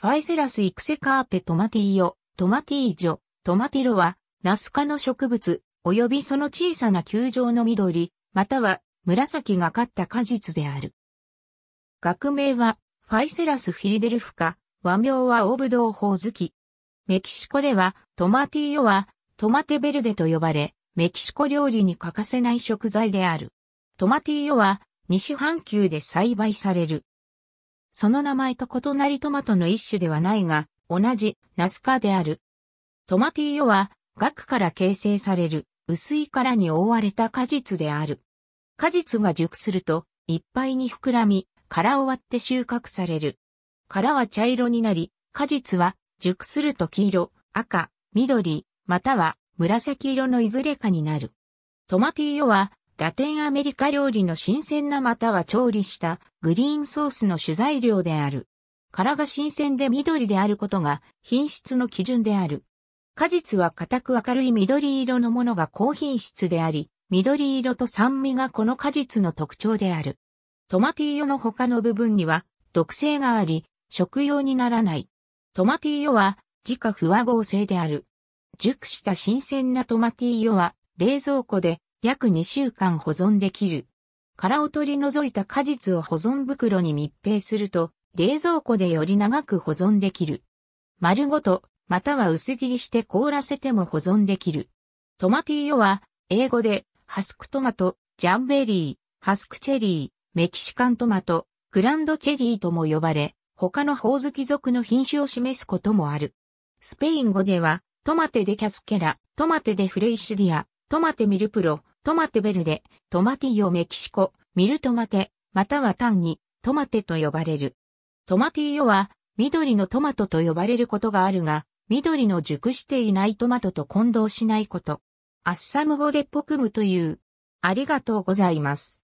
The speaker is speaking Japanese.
ファイセラスイクセカーペトマティーヨ、トマティージョ、トマティロは、ナス科の植物、及びその小さな球状の緑、または紫がかった果実である。学名は、ファイセラスフィリデルフカ、和名はオブドウホウズキ。メキシコでは、トマティーヨは、トマテベルデと呼ばれ、メキシコ料理に欠かせない食材である。トマティーヨは、西半球で栽培される。その名前と異なりトマトの一種ではないが、同じナス科である。トマティーヨは、額から形成される薄い殻に覆われた果実である。果実が熟すると、いっぱいに膨らみ、殻を割って収穫される。殻は茶色になり、果実は熟すると黄色、赤、緑、または紫色のいずれかになる。トマティーヨはラテンアメリカ料理の新鮮なまたは調理したグリーンソースの主材料である。殻が新鮮で緑であることが品質の基準である。果実は固く明るい緑色のものが高品質であり、緑色と酸味がこの果実の特徴である。トマティーヨの他の部分には毒性があり、食用にならない。トマティーヨは自家不和合成である。熟した新鮮なトマティーヨは冷蔵庫で約2週間保存できる。殻を取り除いた果実を保存袋に密閉すると、冷蔵庫でより長く保存できる。丸ごと、または薄切りして凍らせても保存できる。トマティーヨは、英語で、ハスクトマト、ジャンベリー、ハスクチェリー、メキシカントマト、グランドチェリーとも呼ばれ、他のホオズキ属の品種を示すこともある。スペイン語では、トマテデキャスケラ、トマテデフレイシディア、トマテミルプロ、トマテベルデ、トマティヨメキシコ、ミルトマテ、または単にトマテと呼ばれる。トマティヨは緑のトマトと呼ばれることがあるが、緑の熟していないトマトと混同しないこと。アッサム語でポクムという。ありがとうございます。